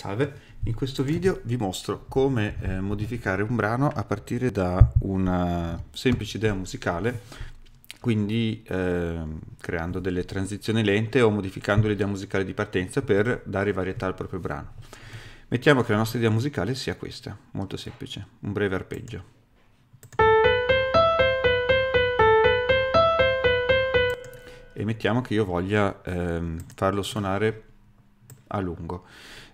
Salve, in questo video vi mostro come eh, modificare un brano a partire da una semplice idea musicale, quindi eh, creando delle transizioni lente o modificando l'idea musicale di partenza per dare varietà al proprio brano. Mettiamo che la nostra idea musicale sia questa, molto semplice, un breve arpeggio. E mettiamo che io voglia eh, farlo suonare a lungo.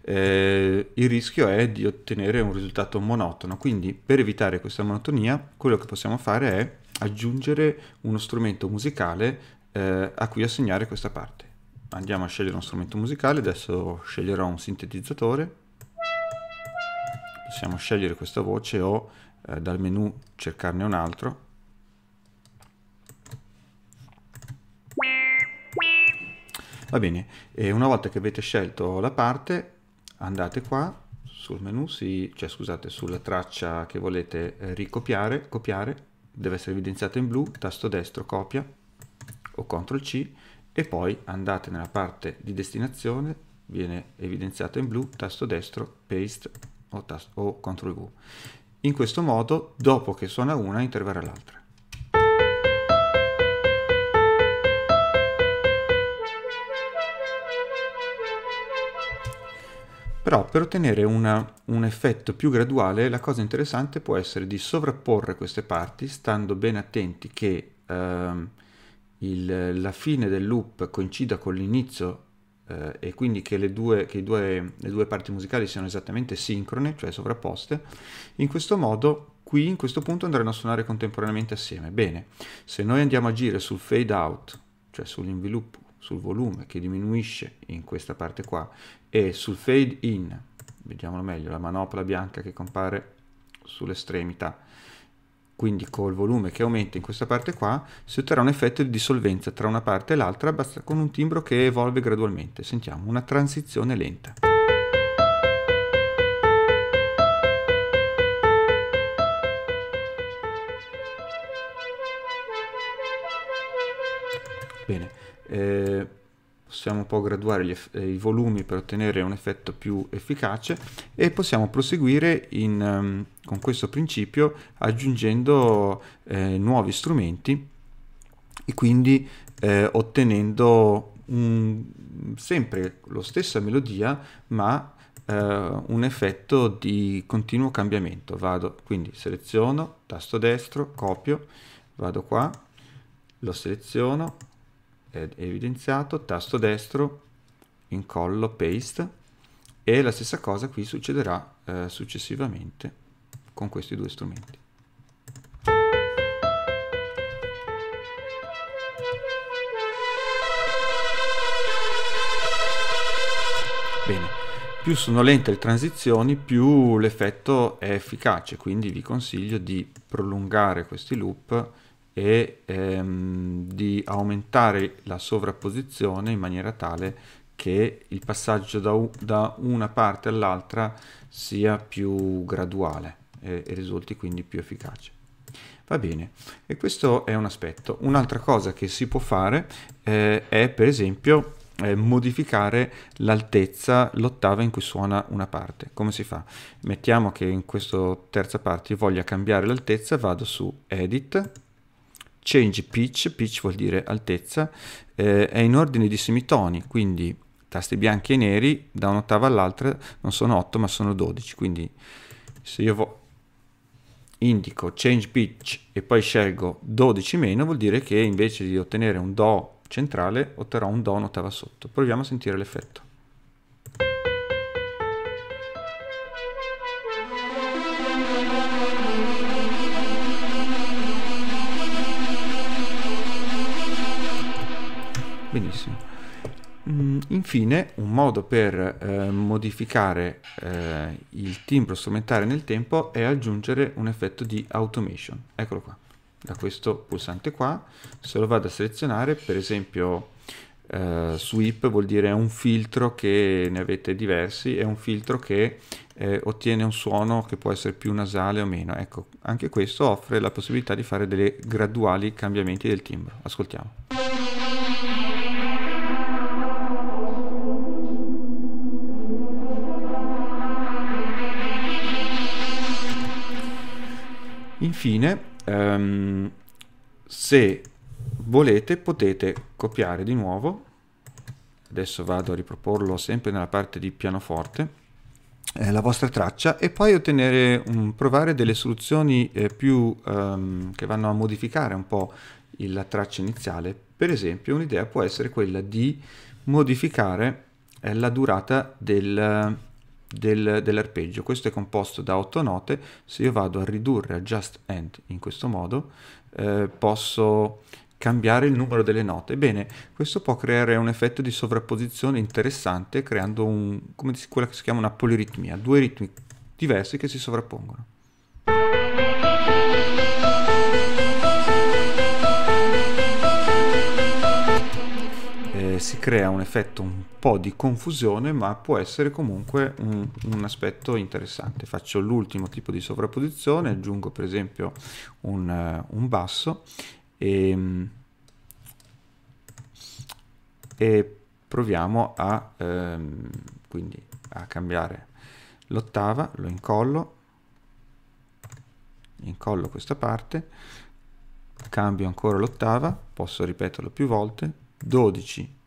Eh, il rischio è di ottenere un risultato monotono, quindi per evitare questa monotonia quello che possiamo fare è aggiungere uno strumento musicale eh, a cui assegnare questa parte. Andiamo a scegliere uno strumento musicale, adesso sceglierò un sintetizzatore, possiamo scegliere questa voce o eh, dal menu cercarne un altro Va bene, e una volta che avete scelto la parte, andate qua sul menu, si, cioè scusate, sulla traccia che volete eh, ricopiare, copiare, deve essere evidenziata in blu, tasto destro copia o CTRL C e poi andate nella parte di destinazione, viene evidenziata in blu, tasto destro, paste o, o CTRL V. In questo modo, dopo che suona una, interverrà l'altra. Però per ottenere una, un effetto più graduale la cosa interessante può essere di sovrapporre queste parti stando ben attenti che ehm, il, la fine del loop coincida con l'inizio eh, e quindi che, le due, che due, le due parti musicali siano esattamente sincrone, cioè sovrapposte. In questo modo qui in questo punto andranno a suonare contemporaneamente assieme. Bene, se noi andiamo a agire sul fade out, cioè sull'envelope sul volume che diminuisce in questa parte qua e sul fade in, vediamolo meglio, la manopola bianca che compare sull'estremità, quindi col volume che aumenta in questa parte qua, si otterrà un effetto di dissolvenza tra una parte e l'altra con un timbro che evolve gradualmente. Sentiamo una transizione lenta. Bene, eh, possiamo un po' graduare gli, eh, i volumi per ottenere un effetto più efficace e possiamo proseguire in, um, con questo principio aggiungendo eh, nuovi strumenti e quindi eh, ottenendo un, sempre la stessa melodia ma eh, un effetto di continuo cambiamento. Vado, quindi seleziono, tasto destro, copio, vado qua, lo seleziono, ed evidenziato, tasto destro, incollo, paste e la stessa cosa qui succederà eh, successivamente con questi due strumenti. Bene, più sono lente le transizioni, più l'effetto è efficace, quindi vi consiglio di prolungare questi loop e ehm, di aumentare la sovrapposizione in maniera tale che il passaggio da, da una parte all'altra sia più graduale e, e risulti quindi più efficace. Va bene, e questo è un aspetto. Un'altra cosa che si può fare eh, è per esempio eh, modificare l'altezza, l'ottava in cui suona una parte. Come si fa? Mettiamo che in questa terza parte voglia cambiare l'altezza, vado su Edit, change pitch, pitch vuol dire altezza, eh, è in ordine di semitoni, quindi tasti bianchi e neri da un'ottava all'altra non sono 8 ma sono 12, quindi se io indico change pitch e poi scelgo 12 meno vuol dire che invece di ottenere un Do centrale otterrò un Do un'ottava sotto. Proviamo a sentire l'effetto. benissimo mm, infine un modo per eh, modificare eh, il timbro strumentale nel tempo è aggiungere un effetto di automation eccolo qua da questo pulsante qua se lo vado a selezionare per esempio eh, sweep vuol dire un filtro che ne avete diversi è un filtro che eh, ottiene un suono che può essere più nasale o meno ecco anche questo offre la possibilità di fare delle graduali cambiamenti del timbro ascoltiamo infine, um, ehm, se volete potete copiare di nuovo, adesso vado a riproporlo sempre nella parte di pianoforte, eh, la vostra traccia e poi ottenere, um, provare delle soluzioni eh, più, um, che vanno a modificare un po' la traccia iniziale. Per esempio un'idea può essere quella di modificare eh, la durata del del, dell'arpeggio. Questo è composto da 8 note, se io vado a ridurre a just end in questo modo eh, posso cambiare il numero delle note. Bene, questo può creare un effetto di sovrapposizione interessante creando un, come quella che si chiama una poliritmia, due ritmi diversi che si sovrappongono. si crea un effetto un po' di confusione, ma può essere comunque un, un aspetto interessante. Faccio l'ultimo tipo di sovrapposizione, aggiungo per esempio un, eh, un basso e, e, proviamo a, ehm, a cambiare l'ottava, lo incollo, incollo questa parte, cambio ancora l'ottava, posso ripeterlo più volte, 12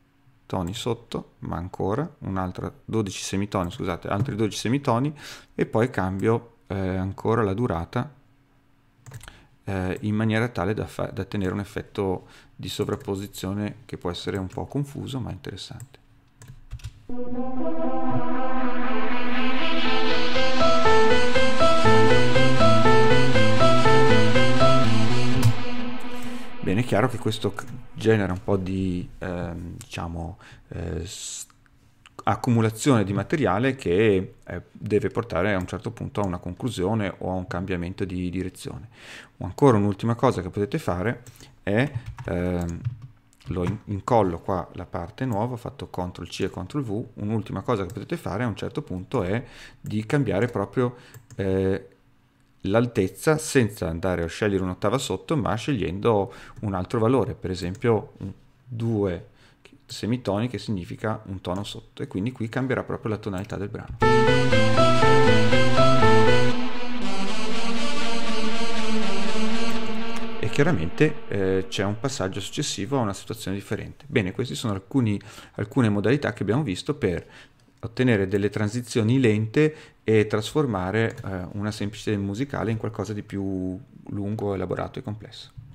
toni sotto, ma ancora, un altro 12 semitoni, scusate, altri 12 semitoni e poi cambio eh, ancora la durata eh, in maniera tale da, da tenere un effetto di sovrapposizione che può essere un po' confuso ma interessante. Bene, è chiaro che questo genera un po' di ehm, diciamo, eh, accumulazione di materiale che eh, deve portare a un certo punto a una conclusione o a un cambiamento di direzione. O ancora un'ultima cosa che potete fare è ehm, lo incollo qua la parte nuova, ho fatto CTRL C e CTRL V, un'ultima cosa che potete fare a un certo punto è di cambiare proprio eh, l'altezza senza andare a scegliere un'ottava sotto, ma scegliendo un altro valore, per esempio 2 semitoni che significa un tono sotto e quindi qui cambierà proprio la tonalità del brano. E chiaramente eh, c'è un passaggio successivo a una situazione differente. Bene, queste sono alcuni, alcune modalità che abbiamo visto per ottenere delle transizioni lente e trasformare eh, una semplice musicale in qualcosa di più lungo, elaborato e complesso.